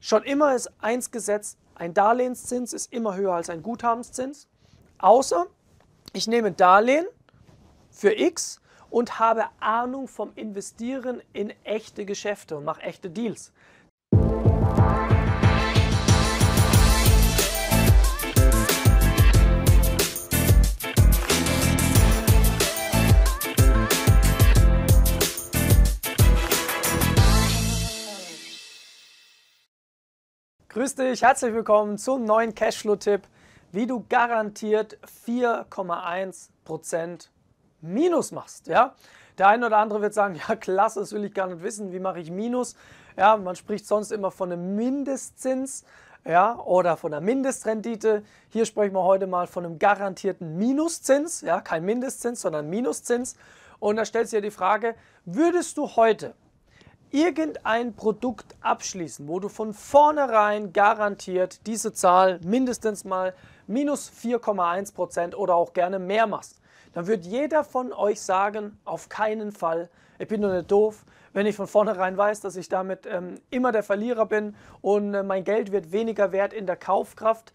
Schon immer ist eins gesetzt, ein Darlehenszins ist immer höher als ein Guthabenszins, außer ich nehme Darlehen für X und habe Ahnung vom Investieren in echte Geschäfte und mache echte Deals. Grüß dich, herzlich willkommen zum neuen Cashflow-Tipp, wie du garantiert 4,1% Minus machst. Ja? Der eine oder andere wird sagen, ja klasse, das will ich gar nicht wissen, wie mache ich Minus? Ja, man spricht sonst immer von einem Mindestzins ja, oder von einer Mindestrendite. Hier sprechen wir heute mal von einem garantierten Minuszins, ja, kein Mindestzins, sondern Minuszins. Und da stellt sich ja die Frage, würdest du heute irgendein Produkt abschließen, wo du von vornherein garantiert diese Zahl mindestens mal minus 4,1% oder auch gerne mehr machst, dann wird jeder von euch sagen, auf keinen Fall, ich bin nur nicht doof, wenn ich von vornherein weiß, dass ich damit ähm, immer der Verlierer bin und äh, mein Geld wird weniger wert in der Kaufkraft.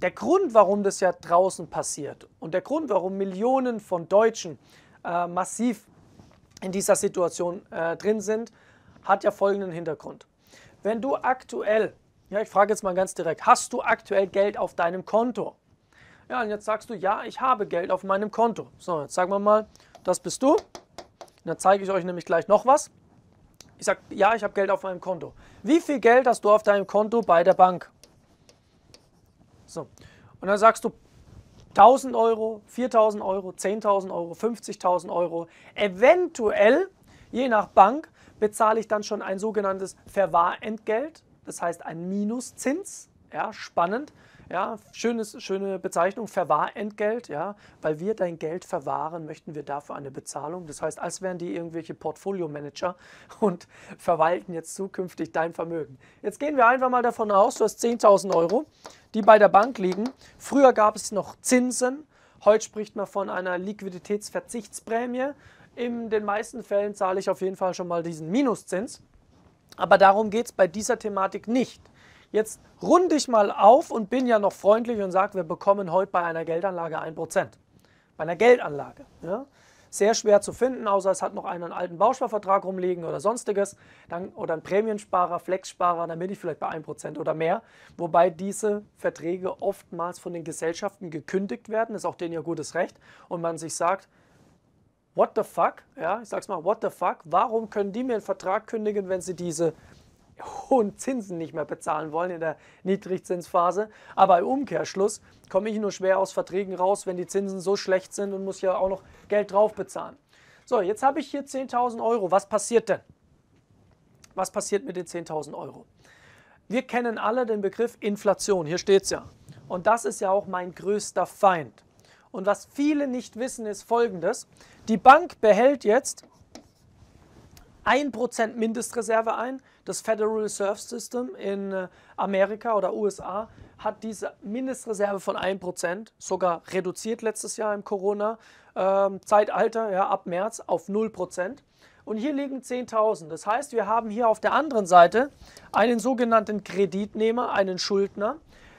Der Grund, warum das ja draußen passiert und der Grund, warum Millionen von Deutschen äh, massiv in dieser Situation äh, drin sind, hat ja folgenden Hintergrund. Wenn du aktuell, ja, ich frage jetzt mal ganz direkt, hast du aktuell Geld auf deinem Konto? Ja, und jetzt sagst du, ja, ich habe Geld auf meinem Konto. So, jetzt sagen wir mal, das bist du. Und dann zeige ich euch nämlich gleich noch was. Ich sage, ja, ich habe Geld auf meinem Konto. Wie viel Geld hast du auf deinem Konto bei der Bank? So, und dann sagst du, 1000 Euro, 4000 Euro, 10.000 Euro, 50.000 Euro, eventuell, je nach Bank, bezahle ich dann schon ein sogenanntes Verwahrentgelt, das heißt ein Minuszins. Ja, spannend. Ja, schönes, schöne Bezeichnung, Verwahrentgelt, ja, weil wir dein Geld verwahren, möchten wir dafür eine Bezahlung. Das heißt, als wären die irgendwelche Portfolio-Manager und verwalten jetzt zukünftig dein Vermögen. Jetzt gehen wir einfach mal davon aus, du hast 10.000 Euro, die bei der Bank liegen. Früher gab es noch Zinsen, heute spricht man von einer Liquiditätsverzichtsprämie. In den meisten Fällen zahle ich auf jeden Fall schon mal diesen Minuszins. Aber darum geht es bei dieser Thematik nicht. Jetzt runde ich mal auf und bin ja noch freundlich und sage, wir bekommen heute bei einer Geldanlage 1%. Bei einer Geldanlage. Ja? Sehr schwer zu finden, außer es hat noch einen alten Bausparvertrag rumliegen oder sonstiges. Dann, oder ein Prämiensparer, Flexsparer, dann bin ich vielleicht bei 1% oder mehr. Wobei diese Verträge oftmals von den Gesellschaften gekündigt werden, ist auch denen ihr gutes Recht. Und man sich sagt, what the fuck, ja, ich sag's mal, what the fuck, warum können die mir einen Vertrag kündigen, wenn sie diese hohen Zinsen nicht mehr bezahlen wollen in der Niedrigzinsphase. Aber im Umkehrschluss komme ich nur schwer aus Verträgen raus, wenn die Zinsen so schlecht sind und muss ja auch noch Geld drauf bezahlen. So, jetzt habe ich hier 10.000 Euro. Was passiert denn? Was passiert mit den 10.000 Euro? Wir kennen alle den Begriff Inflation. Hier steht es ja. Und das ist ja auch mein größter Feind. Und was viele nicht wissen, ist folgendes. Die Bank behält jetzt 1% Mindestreserve ein. Das Federal Reserve System in äh, Amerika oder USA hat diese Mindestreserve von 1%, sogar reduziert letztes Jahr im Corona-Zeitalter, ähm, ja, ab März auf 0%. Und hier liegen 10.000. Das heißt, wir haben hier auf der anderen Seite einen sogenannten Kreditnehmer, einen Schuldner,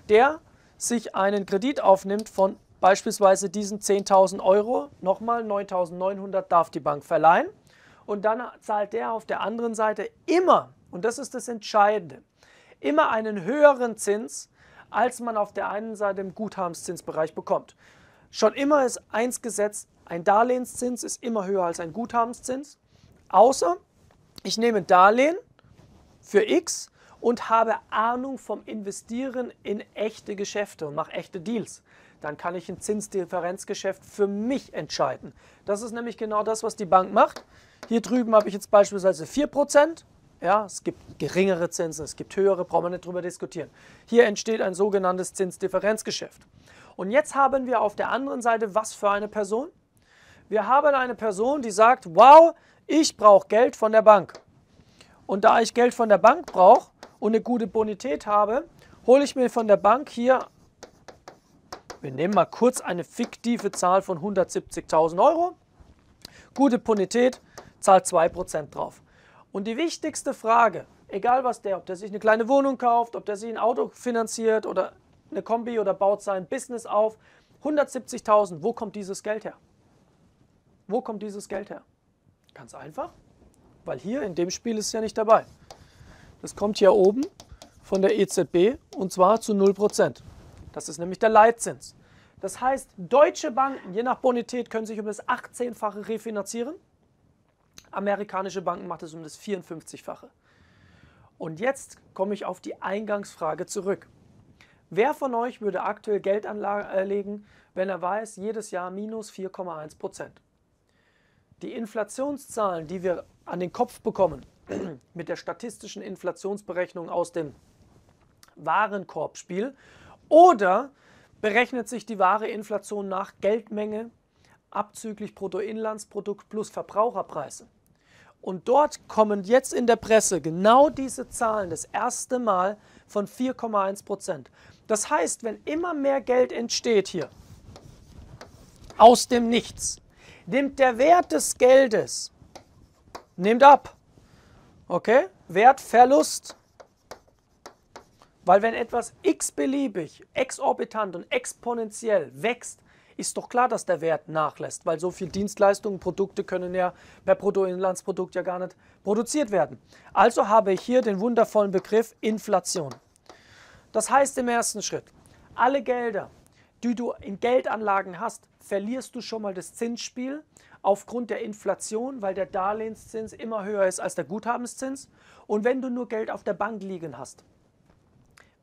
der sich einen Kredit aufnimmt von 1%. Beispielsweise diesen 10.000 Euro, nochmal 9.900 darf die Bank verleihen. Und dann zahlt der auf der anderen Seite immer, und das ist das Entscheidende, immer einen höheren Zins, als man auf der einen Seite im Guthabenszinsbereich bekommt. Schon immer ist eins gesetzt, ein Darlehenszins ist immer höher als ein Guthabenszins, außer ich nehme ein Darlehen für X und habe Ahnung vom Investieren in echte Geschäfte und mache echte Deals dann kann ich ein Zinsdifferenzgeschäft für mich entscheiden. Das ist nämlich genau das, was die Bank macht. Hier drüben habe ich jetzt beispielsweise 4%. Ja, es gibt geringere Zinsen, es gibt höhere, brauchen wir nicht drüber diskutieren. Hier entsteht ein sogenanntes Zinsdifferenzgeschäft. Und jetzt haben wir auf der anderen Seite was für eine Person? Wir haben eine Person, die sagt, wow, ich brauche Geld von der Bank. Und da ich Geld von der Bank brauche und eine gute Bonität habe, hole ich mir von der Bank hier wir nehmen mal kurz eine fiktive Zahl von 170.000 Euro. Gute Bonität, zahlt 2% drauf. Und die wichtigste Frage, egal was der, ob der sich eine kleine Wohnung kauft, ob der sich ein Auto finanziert oder eine Kombi oder baut sein Business auf, 170.000, wo kommt dieses Geld her? Wo kommt dieses Geld her? Ganz einfach, weil hier in dem Spiel ist es ja nicht dabei. Das kommt hier oben von der EZB und zwar zu 0%. Das ist nämlich der Leitzins. Das heißt, deutsche Banken, je nach Bonität, können sich um das 18-fache refinanzieren. Amerikanische Banken machen es um das 54-fache. Und jetzt komme ich auf die Eingangsfrage zurück. Wer von euch würde aktuell Geld anlegen, äh, wenn er weiß, jedes Jahr minus 4,1 Prozent? Die Inflationszahlen, die wir an den Kopf bekommen, mit der statistischen Inflationsberechnung aus dem Warenkorbspiel oder berechnet sich die wahre Inflation nach Geldmenge abzüglich Bruttoinlandsprodukt plus Verbraucherpreise. Und dort kommen jetzt in der Presse genau diese Zahlen das erste Mal von 4,1 Prozent. Das heißt, wenn immer mehr Geld entsteht hier aus dem Nichts, nimmt der Wert des Geldes nimmt ab. Okay? Wertverlust weil wenn etwas x-beliebig, exorbitant und exponentiell wächst, ist doch klar, dass der Wert nachlässt, weil so viele Dienstleistungen, Produkte können ja per Bruttoinlandsprodukt ja gar nicht produziert werden. Also habe ich hier den wundervollen Begriff Inflation. Das heißt im ersten Schritt, alle Gelder, die du in Geldanlagen hast, verlierst du schon mal das Zinsspiel aufgrund der Inflation, weil der Darlehenszins immer höher ist als der Guthabenszins. Und wenn du nur Geld auf der Bank liegen hast,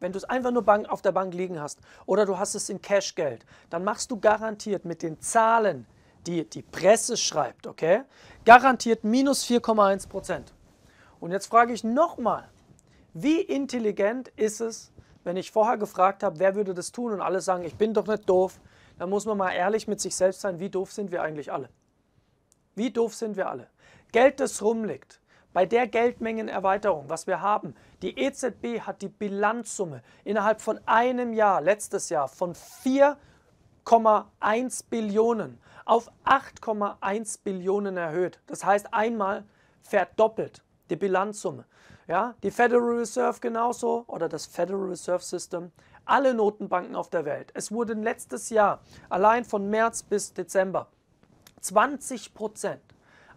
wenn du es einfach nur auf der Bank liegen hast oder du hast es in Cashgeld, dann machst du garantiert mit den Zahlen, die die Presse schreibt, okay, garantiert minus 4,1 Prozent. Und jetzt frage ich nochmal, wie intelligent ist es, wenn ich vorher gefragt habe, wer würde das tun und alle sagen, ich bin doch nicht doof, dann muss man mal ehrlich mit sich selbst sein, wie doof sind wir eigentlich alle? Wie doof sind wir alle? Geld, das rumliegt, bei der Geldmengenerweiterung, was wir haben, die EZB hat die Bilanzsumme innerhalb von einem Jahr, letztes Jahr, von 4,1 Billionen auf 8,1 Billionen erhöht. Das heißt einmal verdoppelt die Bilanzsumme. Ja, die Federal Reserve genauso oder das Federal Reserve System, alle Notenbanken auf der Welt. Es wurden letztes Jahr allein von März bis Dezember 20 Prozent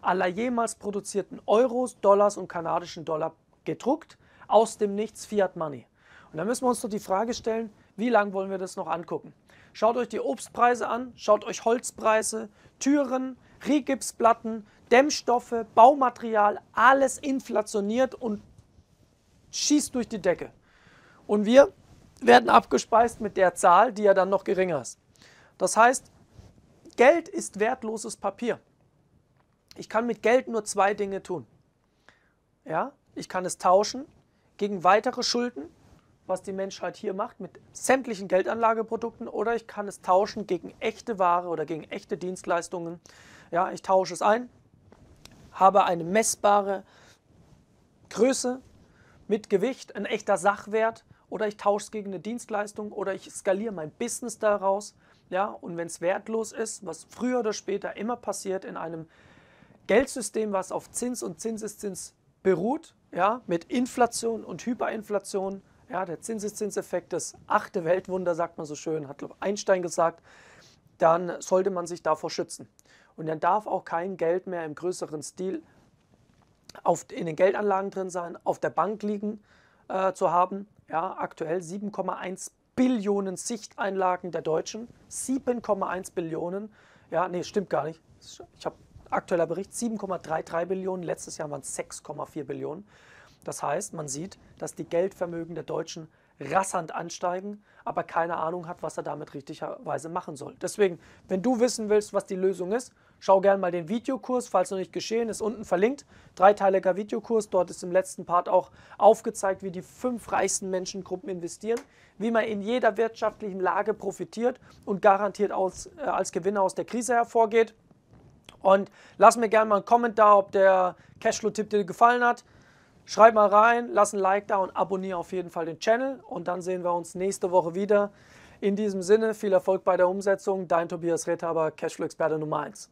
aller jemals produzierten Euros, Dollars und kanadischen Dollar gedruckt, aus dem Nichts Fiat Money. Und da müssen wir uns doch die Frage stellen, wie lange wollen wir das noch angucken? Schaut euch die Obstpreise an, schaut euch Holzpreise, Türen, Rigipsplatten, Dämmstoffe, Baumaterial, alles inflationiert und schießt durch die Decke. Und wir werden abgespeist mit der Zahl, die ja dann noch geringer ist. Das heißt, Geld ist wertloses Papier. Ich kann mit Geld nur zwei Dinge tun. Ja, ich kann es tauschen gegen weitere Schulden, was die Menschheit hier macht mit sämtlichen Geldanlageprodukten, oder ich kann es tauschen gegen echte Ware oder gegen echte Dienstleistungen. Ja, ich tausche es ein, habe eine messbare Größe mit Gewicht, ein echter Sachwert, oder ich tausche es gegen eine Dienstleistung oder ich skaliere mein Business daraus. Ja, und wenn es wertlos ist, was früher oder später immer passiert in einem Geldsystem, was auf Zins und Zinseszins beruht, ja, mit Inflation und Hyperinflation. Ja, der Zinseszinseffekt, das achte Weltwunder, sagt man so schön, hat glaub, Einstein gesagt, dann sollte man sich davor schützen. Und dann darf auch kein Geld mehr im größeren Stil auf, in den Geldanlagen drin sein, auf der Bank liegen äh, zu haben. Ja, aktuell 7,1 Billionen Sichteinlagen der Deutschen. 7,1 Billionen. Ja, nee, stimmt gar nicht. Ich habe aktueller Bericht 7,33 Billionen, letztes Jahr waren es 6,4 Billionen. Das heißt, man sieht, dass die Geldvermögen der Deutschen rassant ansteigen, aber keine Ahnung hat, was er damit richtigerweise machen soll. Deswegen, wenn du wissen willst, was die Lösung ist, schau gerne mal den Videokurs, falls noch nicht geschehen ist, unten verlinkt. Dreiteiliger Videokurs, dort ist im letzten Part auch aufgezeigt, wie die fünf reichsten Menschengruppen investieren, wie man in jeder wirtschaftlichen Lage profitiert und garantiert aus, äh, als Gewinner aus der Krise hervorgeht. Und lass mir gerne mal einen Kommentar, ob der Cashflow-Tipp dir gefallen hat. Schreib mal rein, lass ein Like da und abonniere auf jeden Fall den Channel. Und dann sehen wir uns nächste Woche wieder. In diesem Sinne, viel Erfolg bei der Umsetzung. Dein Tobias Retthaber, Cashflow-Experte Nummer 1.